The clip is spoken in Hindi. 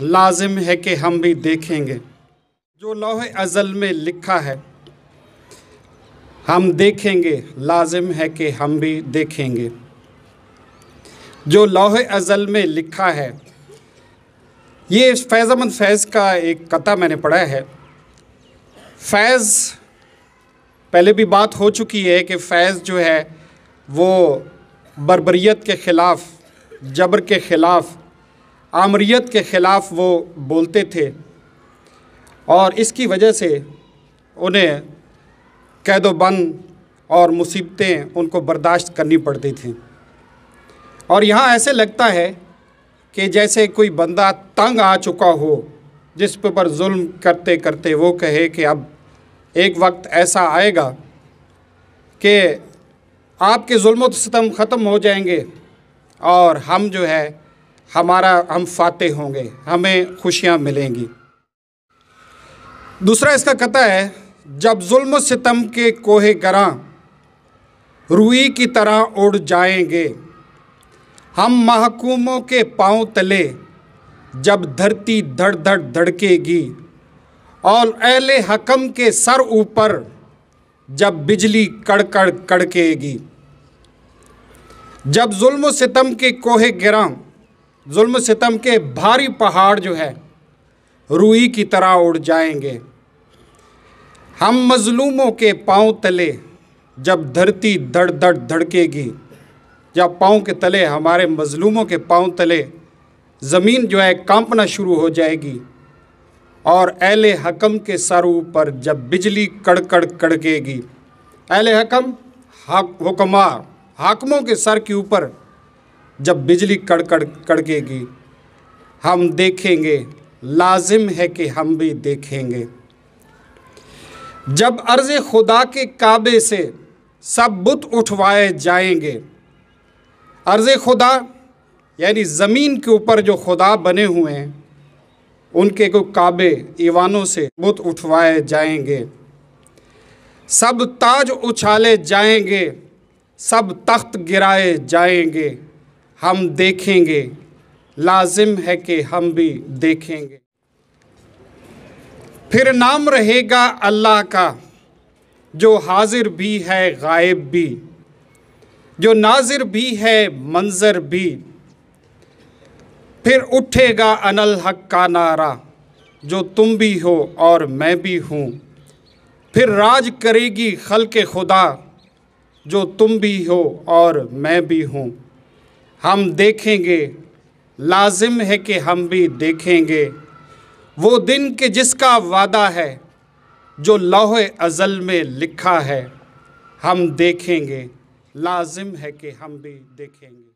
लाजिम है कि हम भी देखेंगे जो लोहे अज़ल में लिखा है हम देखेंगे लाजिम है कि हम भी देखेंगे जो लौह अज़ल में लिखा है ये फैज़मंद फैज़ का एक कता मैंने पढ़ा है फैज़ पहले भी बात हो चुकी है कि फैज़ जो है वो बरबरीत के ख़िलाफ़ जबर के ख़िलाफ़ आमरीत के ख़िलाफ़ वो बोलते थे और इसकी वजह से उन्हें कैदोबंद बंद और मुसीबतें उनको बर्दाश्त करनी पड़ती थीं और यहाँ ऐसे लगता है कि जैसे कोई बंदा तंग आ चुका हो जिस पर जुल्म करते करते वो कहे कि अब एक वक्त ऐसा आएगा कि आपके जुल्म ख़त्म हो जाएंगे और हम जो है हमारा हम फाते होंगे हमें खुशियाँ मिलेंगी दूसरा इसका कथा है जब जुल्म सितम के कोहे गरा रूई की तरह उड़ जाएंगे हम महकूमों के पाँव तले जब धरती धड़ धड़ धड़केगी और अहल हकम के सर ऊपर जब बिजली कड़कड़ कड़केगी जब जुल्म सितम के कोहे गिरा जुल्म सितम के भारी पहाड़ जो है रूई की तरह उड़ जाएंगे हम मजलूमों के पाँव तले जब धरती धड़ धड़ धड़केगी जब पाँव के तले हमारे मजलूमों के पाँव तले ज़मीन जो है कांपना शुरू हो जाएगी और अहल हकम के सर ऊपर जब बिजली कड़कड़ कड़केगी अहल हकम हक हुक्मा हाकमों के सर के ऊपर जब बिजली कड़कड़ कड़केगी हम देखेंगे लाजिम है कि हम भी देखेंगे जब अर्ज़ खुदा के काबे से सब बुत उठवाए जाएंगे अर्ज़ खुदा यानी ज़मीन के ऊपर जो खुदा बने हुए हैं उनके को काबे ईवानों से बुत उठवाए जाएंगे सब ताज उछाले जाएंगे सब तख्त गिराए जाएंगे हम देखेंगे लाजिम है कि हम भी देखेंगे फिर नाम रहेगा अल्लाह का जो हाजिर भी है गायब भी जो नाजिर भी है मंजर भी फिर उठेगा अनल हक का नारा जो तुम भी हो और मैं भी हूँ फिर राज करेगी खल के खुदा जो तुम भी हो और मैं भी हूँ हम देखेंगे लाजिम है कि हम भी देखेंगे वो दिन के जिसका वादा है जो लौह अज़ल में लिखा है हम देखेंगे लाजिम है कि हम भी देखेंगे